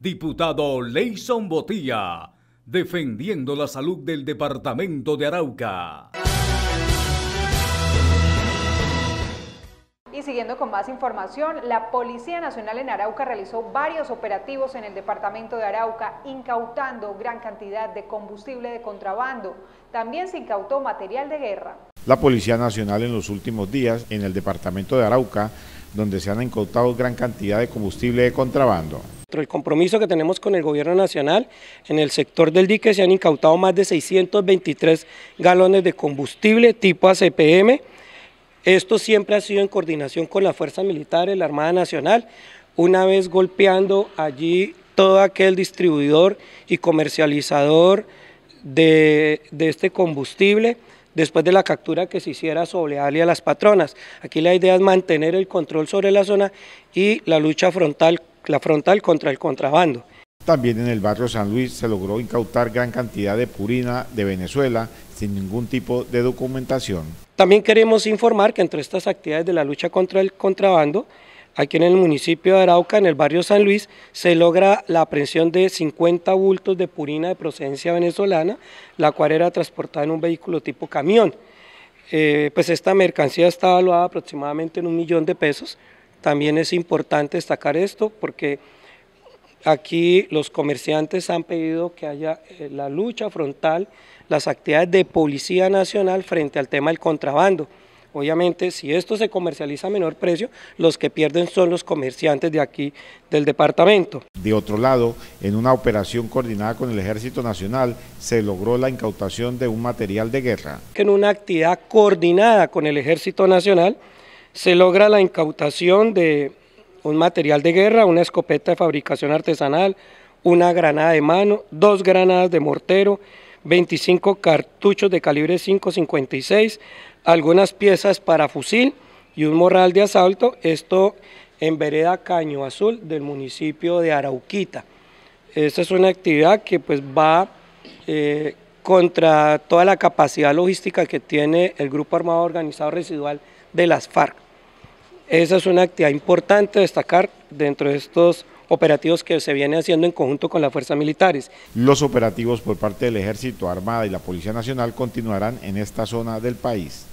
diputado Leison Botilla, defendiendo la salud del departamento de Arauca. Y siguiendo con más información, la Policía Nacional en Arauca realizó varios operativos en el departamento de Arauca, incautando gran cantidad de combustible de contrabando. También se incautó material de guerra. La Policía Nacional en los últimos días en el departamento de Arauca, donde se han incautado gran cantidad de combustible de contrabando. El compromiso que tenemos con el gobierno nacional, en el sector del dique se han incautado más de 623 galones de combustible tipo ACPM. Esto siempre ha sido en coordinación con las fuerzas militares, la Armada Nacional, una vez golpeando allí todo aquel distribuidor y comercializador de, este combustible después de la captura que se hiciera sobre Alia Las Patronas. Aquí la idea es mantener el control sobre la zona y la lucha frontal la frontal contra el contrabando. También en el barrio San Luis se logró incautar gran cantidad de purina de Venezuela sin ningún tipo de documentación. También queremos informar que entre estas actividades de la lucha contra el contrabando, aquí en el municipio de Arauca, en el barrio San Luis, se logra la aprehensión de 50 bultos de purina de procedencia venezolana, la cual era transportada en un vehículo tipo camión. Eh, pues esta mercancía está evaluada aproximadamente en un millón de pesos, también es importante destacar esto porque aquí los comerciantes han pedido que haya eh, la lucha frontal, las actividades de Policía Nacional frente al tema del contrabando. Obviamente, si esto se comercializa a menor precio, los que pierden son los comerciantes de aquí del departamento. De otro lado, en una operación coordinada con el Ejército Nacional, se logró la incautación de un material de guerra. En una actividad coordinada con el Ejército Nacional, se logra la incautación de un material de guerra, una escopeta de fabricación artesanal, una granada de mano, dos granadas de mortero, 25 cartuchos de calibre 5.56, algunas piezas para fusil y un morral de asalto, esto en vereda Caño Azul del municipio de Arauquita. Esta es una actividad que pues va eh, contra toda la capacidad logística que tiene el Grupo Armado Organizado Residual de las FARC. Esa es una actividad importante destacar dentro de estos operativos que se vienen haciendo en conjunto con las fuerzas militares. Los operativos por parte del Ejército, Armada y la Policía Nacional continuarán en esta zona del país.